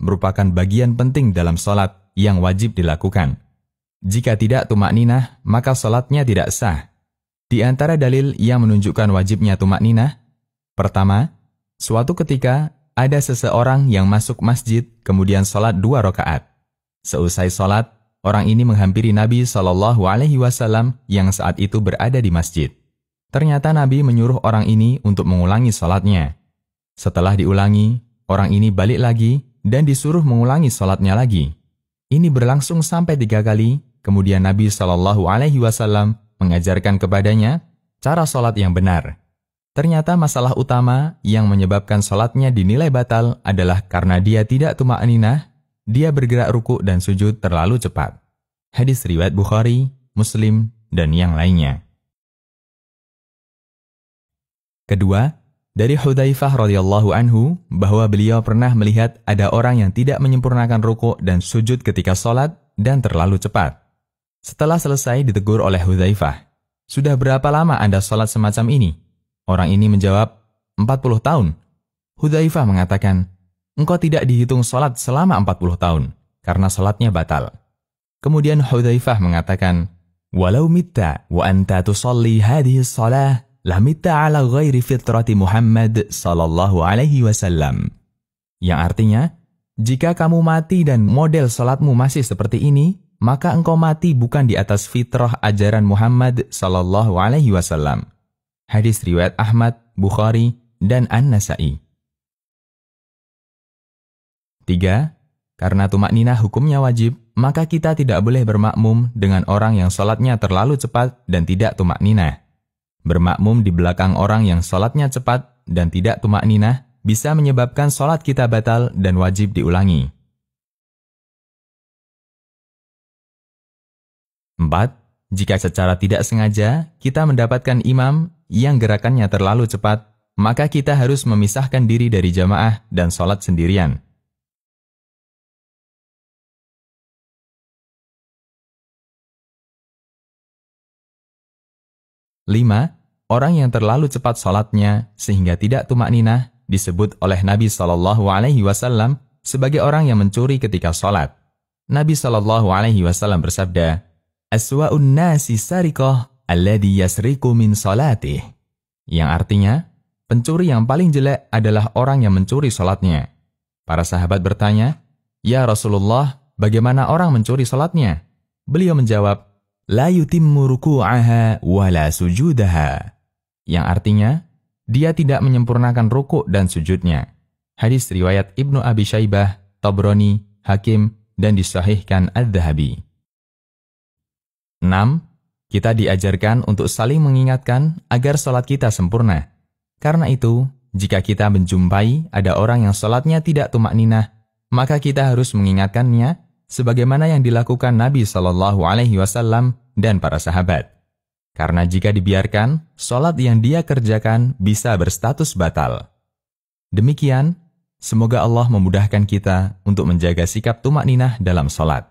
merupakan bagian penting dalam sholat yang wajib dilakukan. Jika tidak tumak ninah, maka sholatnya tidak sah. Di antara dalil yang menunjukkan wajibnya tumak ninah, pertama, suatu ketika ada seseorang yang masuk masjid kemudian sholat dua rakaat. Seusai sholat, orang ini menghampiri Nabi Shallallahu Alaihi Wasallam yang saat itu berada di masjid. Ternyata Nabi menyuruh orang ini untuk mengulangi sholatnya. Setelah diulangi, orang ini balik lagi dan disuruh mengulangi sholatnya lagi. Ini berlangsung sampai tiga kali, kemudian Nabi Shallallahu Alaihi Wasallam mengajarkan kepadanya cara sholat yang benar. Ternyata masalah utama yang menyebabkan sholatnya dinilai batal adalah karena dia tidak tumak aninah, dia bergerak ruku dan sujud terlalu cepat. Hadis riwayat Bukhari, Muslim, dan yang lainnya. Kedua, dari Hudzaifah radhiyallahu anhu bahwa beliau pernah melihat ada orang yang tidak menyempurnakan rukuk dan sujud ketika sholat dan terlalu cepat. Setelah selesai ditegur oleh Hudzaifah, "Sudah berapa lama Anda sholat semacam ini?" Orang ini menjawab, "40 tahun." Hudzaifah mengatakan, "Engkau tidak dihitung sholat selama 40 tahun karena sholatnya batal." Kemudian Hudzaifah mengatakan, "Walau mitta wa anta tusalli hadhihi salah lamita ala ghairi fitrati Muhammad sallallahu alaihi wasallam. Yang artinya, jika kamu mati dan model salatmu masih seperti ini, maka engkau mati bukan di atas fitrah ajaran Muhammad sallallahu alaihi wasallam. Hadis riwayat Ahmad, Bukhari, dan An-Nasa'i. 3. Karena tumak ninah hukumnya wajib, maka kita tidak boleh bermakmum dengan orang yang sholatnya terlalu cepat dan tidak tumak ninah. Bermakmum di belakang orang yang sholatnya cepat dan tidak tumak ninah bisa menyebabkan sholat kita batal dan wajib diulangi. 4. Jika secara tidak sengaja kita mendapatkan imam yang gerakannya terlalu cepat, maka kita harus memisahkan diri dari jamaah dan sholat sendirian. Lima, orang yang terlalu cepat sholatnya sehingga tidak tumak ninah disebut oleh Nabi Shallallahu Alaihi Wasallam sebagai orang yang mencuri ketika sholat. Nabi Shallallahu Alaihi Wasallam bersabda, "Aswaun nasi sarikoh yasriku min sholatih." Yang artinya, pencuri yang paling jelek adalah orang yang mencuri sholatnya. Para sahabat bertanya, Ya Rasulullah, bagaimana orang mencuri sholatnya? Beliau menjawab, La yutimmu aha wala sujudaha yang artinya dia tidak menyempurnakan rukuk dan sujudnya. Hadis riwayat Ibnu Abi Syaibah, tobroni Hakim, dan disahihkan al dhahabi 6. Kita diajarkan untuk saling mengingatkan agar sholat kita sempurna. Karena itu, jika kita menjumpai ada orang yang sholatnya tidak tumak ninah, maka kita harus mengingatkannya sebagaimana yang dilakukan Nabi Shallallahu Alaihi Wasallam dan para sahabat. Karena jika dibiarkan, sholat yang dia kerjakan bisa berstatus batal. Demikian, semoga Allah memudahkan kita untuk menjaga sikap tumak ninah dalam sholat.